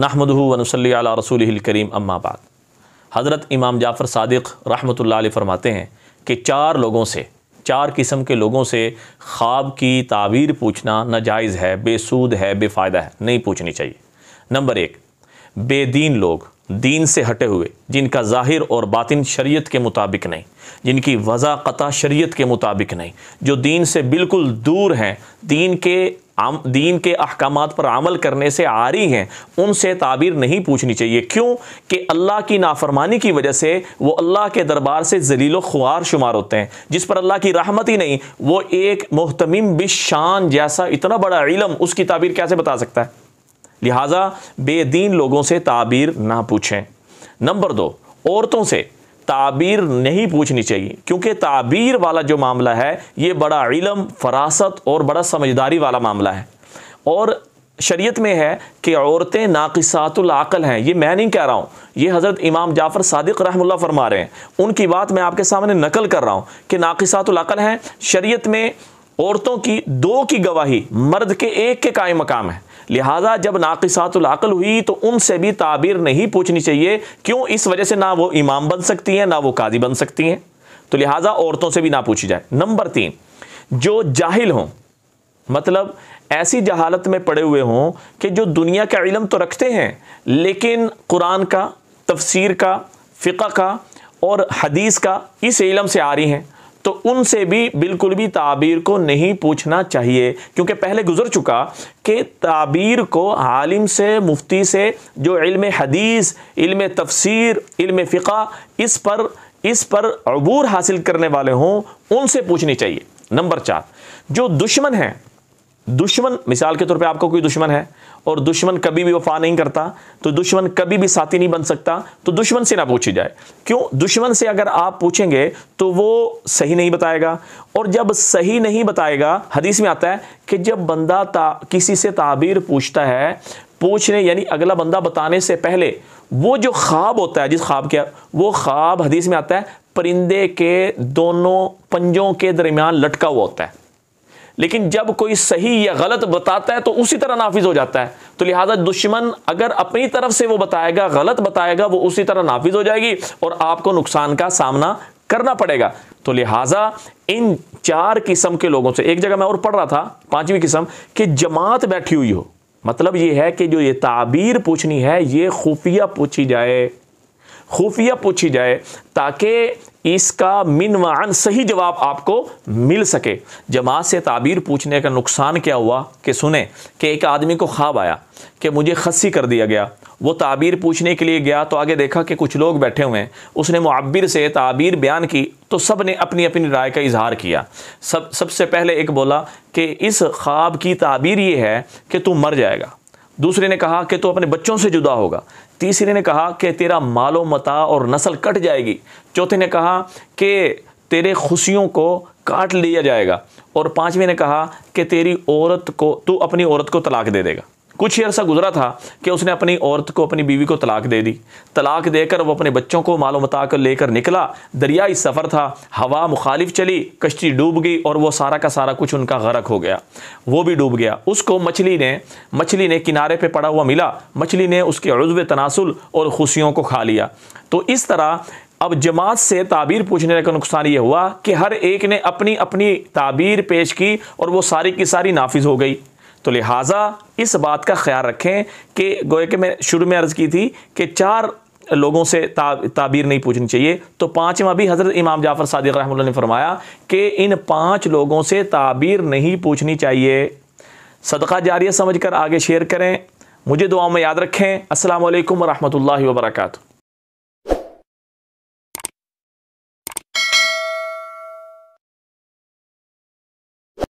सल रसूल करीम अम्माबाद हज़रत इमाम जाफ़र सदक रहमत फ़रमाते हैं कि चार लोगों से चार किस्म के लोगों से ख्वाब की तावीर पूछना नाजायज़ है बेसूद है बेफ़ायदा है नहीं पूछनी चाहिए नंबर एक बेदीन लोग दीन से हटे हुए जिनका ज़ाहिर और बातिन शरीयत के मुताबिक नहीं जिनकी वज़ा कता शरीयत के मुताबिक नहीं जो दीन से बिल्कुल दूर हैं दीन के आम, दीन के अहकाम पर अमल करने से आरी हैं उनसे ताबीर नहीं पूछनी चाहिए क्यों कि अल्लाह की नाफरमानी की वजह से वो अल्लाह के दरबार से जलील ख्वार शुमार होते हैं जिस पर अल्लाह की रहमत ही नहीं वो एक मोहतम बिशान जैसा इतना बड़ा इलम उसकी ताबीर कैसे बता सकता है लिहाजा बेदीन लोगों से ताबीर ना पूछें नंबर दो औरतों से ताबीर नहीं पूछनी चाहिए क्योंकि ताबीर वाला जो मामला है ये बड़ा इलम फरासत और बड़ा समझदारी वाला मामला है और शरीयत में है कि औरतें नाक़सातुलआक़ल हैं ये मैं नहीं कह रहा हूँ ये हज़रत इमाम जाफ़र सादिक रहमुल्ला फरमा रहे हैं उनकी बात मैं आपके सामने नकल कर रहा हूँ कि नाकिसातुलकल हैं शरीयत में औरतों की दो की गवाही मर्द के एक के काय मकाम है लिहाजा जब नाकिसातुलकल हुई तो उनसे भी ताबीर नहीं पूछनी चाहिए क्यों इस वजह से ना वो इमाम बन सकती हैं ना वो काजी बन सकती हैं तो लिहाजा औरतों से भी ना पूछी जाए नंबर तीन जो जाहिल हों मतलब ऐसी जहालत में पड़े हुए हों कि जो दुनिया का इलम तो रखते हैं लेकिन कुरान का तफसीर का फ़िका का और हदीस का इस इलम से आ रही हैं तो उनसे भी बिल्कुल भी ताबीर को नहीं पूछना चाहिए क्योंकि पहले गुजर चुका कि ताबीर को आलिम से मुफ्ती से जो इल्म हदीस इल्म तफसीर इल्म फ़िका इस पर इस पर अबूर हासिल करने वाले हों उनसे पूछनी चाहिए नंबर चार जो दुश्मन हैं दुश्मन मिसाल के तौर पे आपका कोई दुश्मन है और दुश्मन कभी भी वफा नहीं करता तो दुश्मन कभी भी साथी नहीं बन सकता तो दुश्मन से ना पूछी जाए क्यों दुश्मन से अगर आप पूछेंगे तो वो सही नहीं बताएगा और जब सही नहीं बताएगा हदीस में आता है कि जब बंदा ता, किसी से ताबीर पूछता है पूछने यानी अगला बंदा बताने से पहले वो जो ख्वाब होता है जिस ख्वाब के वो ख्वाब हदीस में आता है परिंदे के दोनों पंजों के दरमियान लटका हुआ होता है लेकिन जब कोई सही या गलत बताता है तो उसी तरह नाफिज हो जाता है तो लिहाजा दुश्मन अगर अपनी तरफ से वो बताएगा गलत बताएगा वो उसी तरह नाफिज हो जाएगी और आपको नुकसान का सामना करना पड़ेगा तो लिहाजा इन चार किस्म के लोगों से एक जगह मैं और पढ़ रहा था पांचवी किस्म कि जमात बैठी हुई हो मतलब ये है कि जो ये ताबीर पूछनी है ये खुफिया पूछी जाए खुफिया पूछी जाए ताकि इसका मिनवान सही जवाब आपको मिल सके जमात से ताबीर पूछने का नुकसान क्या हुआ कि सुने कि एक आदमी को ख्वाब आया कि मुझे खस्सी कर दिया गया वो ताबीर पूछने के लिए गया तो आगे देखा कि कुछ लोग बैठे हुए हैं उसने मुआबिर से ताबीर बयान की तो सब ने अपनी अपनी राय का इजहार किया सब सबसे पहले एक बोला कि इस ख्वाब की ताबीर ये है कि तू मर जाएगा दूसरे ने कहा कि तू अपने बच्चों से जुदा होगा तीसरे ने कहा कि तेरा मालो मता और नस्ल कट जाएगी चौथे ने कहा कि तेरे खुशियों को काट लिया जाएगा और पांचवें ने कहा कि तेरी औरत को तू अपनी औरत को तलाक दे देगा कुछ ही अर्सा गुजरा था कि उसने अपनी औरत को अपनी बीवी को तलाक दे दी तलाक देकर वो अपने बच्चों को मालूम कर लेकर निकला दरियाई सफ़र था हवा मुखालिफ चली कश्ती डूब गई और वो सारा का सारा कुछ उनका गरक हो गया वो भी डूब गया उसको मछली ने मछली ने किनारे पर पड़ा हुआ मिला मछली ने उसके अजव तनासुल और खुशियों को खा लिया तो इस तरह अब जमात से ताबीर पूछने का नुकसान ये हुआ कि हर एक ने अपनी अपनी ताबीर पेश की और वो सारी की सारी नाफिज हो गई तो लिहाजा इस बात का ख्याल रखें कि गोए के मैं शुरू में अर्ज़ की थी कि चार लोगों से ताबीर नहीं पूछनी चाहिए तो पांचवा भी हज़रत इमाम जाफ़र सदक रहमल ने फरमाया कि इन पाँच लोगों से ताबीर नहीं पूछनी चाहिए सदका जारिया समझ कर आगे शेयर करें मुझे दुआ में याद रखें असल वरहमल वर्का